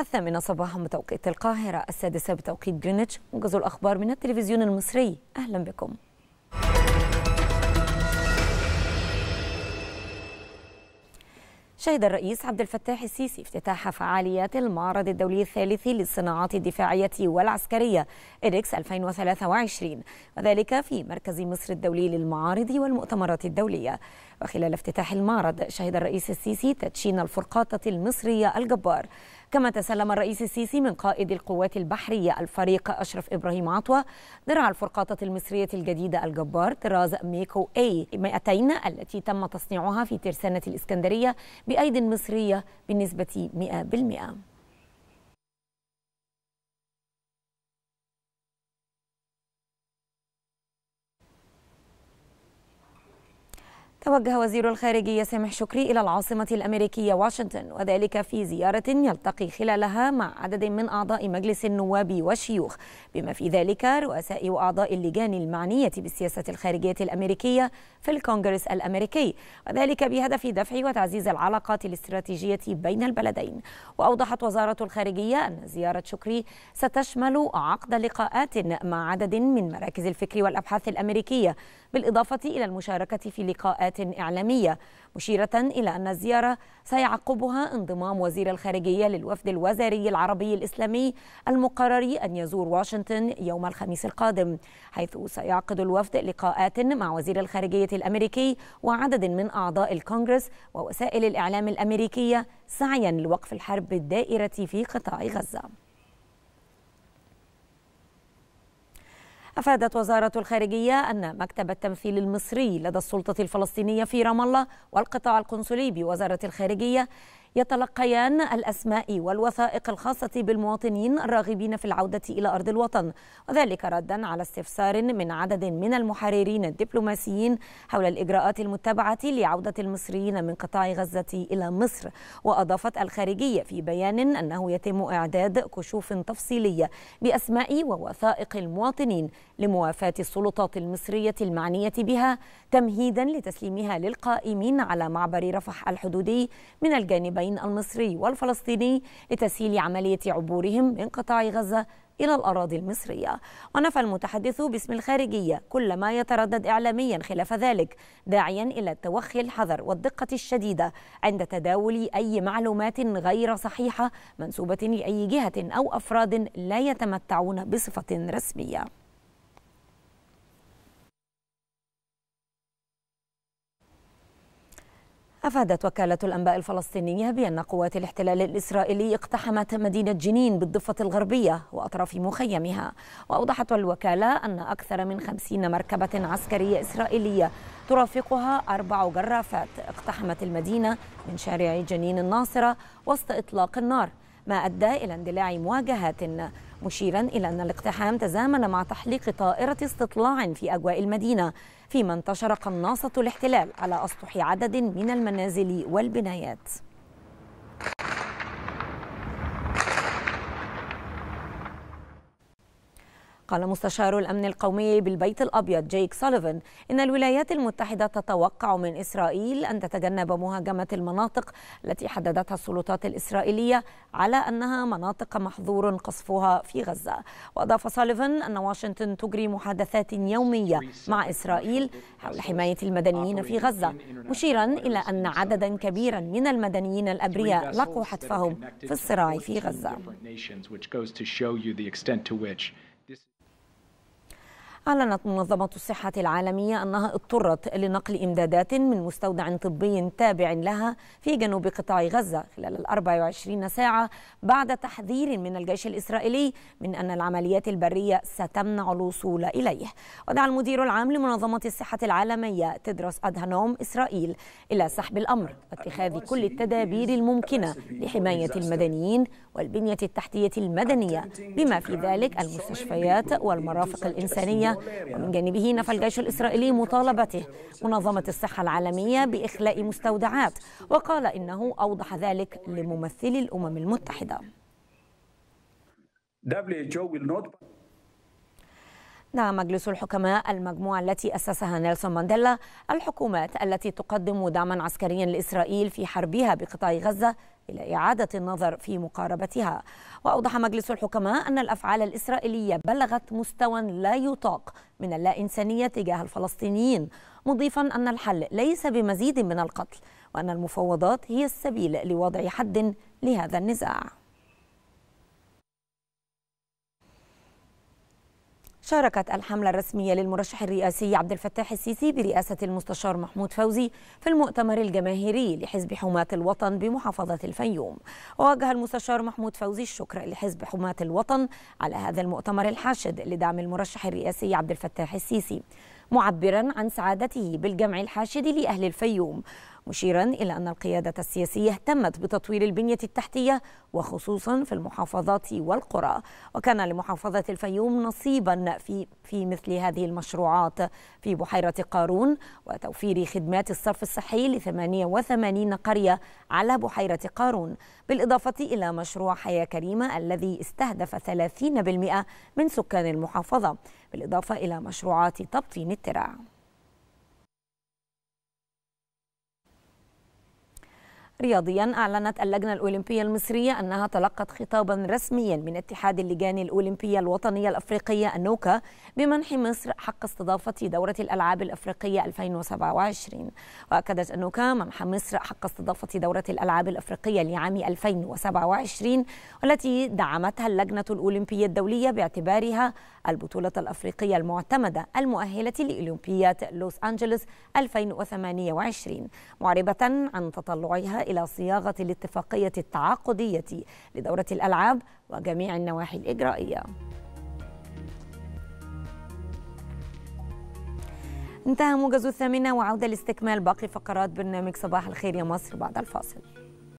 الثامنة صباحا بتوقيت القاهرة السادسة بتوقيت جرينتش موجز الأخبار من التلفزيون المصري أهلا بكم شهد الرئيس عبد الفتاح السيسي افتتاح فعاليات المعرض الدولي الثالث للصناعات الدفاعية والعسكرية إريكس 2023 وذلك في مركز مصر الدولي للمعارض والمؤتمرات الدولية وخلال افتتاح المعرض شهد الرئيس السيسي تدشين الفرقاطة المصرية الجبار كما تسلم الرئيس السيسي من قائد القوات البحرية الفريق أشرف إبراهيم عطوة درع الفرقاطة المصرية الجديدة الجبار طراز ميكو أي 200 التي تم تصنيعها في ترسانة الإسكندرية بأيد مصرية بنسبة 100%. توجه وزير الخارجية سامح شكري إلى العاصمة الأمريكية واشنطن وذلك في زيارة يلتقي خلالها مع عدد من أعضاء مجلس النواب والشيوخ بما في ذلك رؤساء وأعضاء اللجان المعنية بالسياسة الخارجية الأمريكية في الكونغرس الأمريكي وذلك بهدف دفع وتعزيز العلاقات الاستراتيجية بين البلدين وأوضحت وزارة الخارجية أن زيارة شكري ستشمل عقد لقاءات مع عدد من مراكز الفكر والأبحاث الأمريكية بالإضافة إلى المشاركة في لقاءات إعلامية مشيرة إلى أن الزيارة سيعقبها انضمام وزير الخارجية للوفد الوزاري العربي الإسلامي المقرر أن يزور واشنطن يوم الخميس القادم حيث سيعقد الوفد لقاءات مع وزير الخارجية الأمريكي وعدد من أعضاء الكونغرس ووسائل الإعلام الأمريكية سعيا لوقف الحرب الدائرة في قطاع غزة أفادت وزارة الخارجية أن مكتب التمثيل المصري لدى السلطة الفلسطينية في رام الله والقطاع القنصلي بوزارة الخارجية يتلقيان الأسماء والوثائق الخاصة بالمواطنين الراغبين في العودة إلى أرض الوطن وذلك ردا على استفسار من عدد من المحررين الدبلوماسيين حول الإجراءات المتبعة لعودة المصريين من قطاع غزة إلى مصر وأضافت الخارجية في بيان أنه يتم إعداد كشوف تفصيلية بأسماء ووثائق المواطنين لموافاة السلطات المصرية المعنية بها تمهيدا لتسليمها للقائمين على معبر رفح الحدودي من الجانبين الطرفين المصري والفلسطيني لتسهيل عملية عبورهم من قطاع غزة إلى الأراضي المصرية ونفى المتحدث باسم الخارجية كل ما يتردد إعلاميا خلاف ذلك داعيا إلى التوخي الحذر والدقة الشديدة عند تداول أي معلومات غير صحيحة منسوبة لأي جهة أو أفراد لا يتمتعون بصفة رسمية أفادت وكالة الأنباء الفلسطينية بأن قوات الاحتلال الإسرائيلي اقتحمت مدينة جنين بالضفة الغربية وأطراف مخيمها وأوضحت الوكالة أن أكثر من خمسين مركبة عسكرية إسرائيلية ترافقها أربع جرافات اقتحمت المدينة من شارع جنين الناصرة وسط إطلاق النار ما أدى إلى اندلاع مواجهات مشيرا إلى أن الاقتحام تزامن مع تحليق طائرة استطلاع في أجواء المدينة فيما انتشر قناصة الاحتلال على أسطح عدد من المنازل والبنايات قال مستشار الأمن القومي بالبيت الأبيض جيك سوليفان إن الولايات المتحدة تتوقع من إسرائيل أن تتجنب مهاجمة المناطق التي حددتها السلطات الإسرائيلية على أنها مناطق محظور قصفها في غزة وأضاف سوليفان أن واشنطن تجري محادثات يومية مع إسرائيل حول حماية المدنيين في غزة مشيرا إلى أن عددا كبيرا من المدنيين الأبرياء لقوا حتفهم في الصراع في غزة أعلنت منظمة الصحة العالمية أنها اضطرت لنقل إمدادات من مستودع طبي تابع لها في جنوب قطاع غزة خلال ال 24 ساعة بعد تحذير من الجيش الإسرائيلي من أن العمليات البرية ستمنع الوصول إليه ودعا المدير العام لمنظمة الصحة العالمية تدرس أدهانوم إسرائيل إلى سحب الأمر واتخاذ كل التدابير الممكنة لحماية المدنيين والبنية التحتية المدنية بما في ذلك المستشفيات والمرافق الإنسانية ومن جانبه نفى الجيش الإسرائيلي مطالبته منظمة الصحة العالمية بإخلاء مستودعات وقال إنه أوضح ذلك لممثلي الأمم المتحدة دعا نعم، مجلس الحكماء المجموعة التي أسسها نيلسون مانديلا الحكومات التي تقدم دعما عسكريا لإسرائيل في حربها بقطاع غزة إلى إعادة النظر في مقاربتها وأوضح مجلس الحكماء أن الأفعال الإسرائيلية بلغت مستوى لا يطاق من اللا إنسانية تجاه الفلسطينيين مضيفا أن الحل ليس بمزيد من القتل وأن المفاوضات هي السبيل لوضع حد لهذا النزاع شاركت الحملة الرسمية للمرشح الرئاسي عبد الفتاح السيسي برئاسة المستشار محمود فوزي في المؤتمر الجماهيري لحزب حماة الوطن بمحافظة الفيوم ووجه المستشار محمود فوزي الشكر لحزب حماة الوطن على هذا المؤتمر الحاشد لدعم المرشح الرئاسي عبد الفتاح السيسي معبرا عن سعادته بالجمع الحاشد لأهل الفيوم مشيرا إلى أن القيادة السياسية اهتمت بتطوير البنية التحتية وخصوصا في المحافظات والقرى وكان لمحافظة الفيوم نصيبا في, في مثل هذه المشروعات في بحيرة قارون وتوفير خدمات الصرف الصحي ل 88 قرية على بحيرة قارون بالإضافة إلى مشروع حياة كريمة الذي استهدف 30% من سكان المحافظة بالإضافة إلى مشروعات تبطين التراع رياضيا أعلنت اللجنة الأولمبية المصرية أنها تلقت خطابا رسميا من اتحاد اللجان الأولمبية الوطنية الأفريقية النوكا بمنح مصر حق استضافة دورة الألعاب الأفريقية 2027 وأكدت النوكا منح مصر حق استضافة دورة الألعاب الأفريقية لعام 2027 والتي دعمتها اللجنة الأولمبية الدولية باعتبارها البطولة الأفريقية المعتمدة المؤهلة لأولمبياد لوس أنجلوس 2028 معربة عن تطلعها إلى إلى صياغة الاتفاقية التعاقدية لدورة الألعاب وجميع النواحي الإجرائية انتهى موجز الثامنة وعودة لاستكمال باقي فقرات برنامج صباح الخير يا مصر بعد الفاصل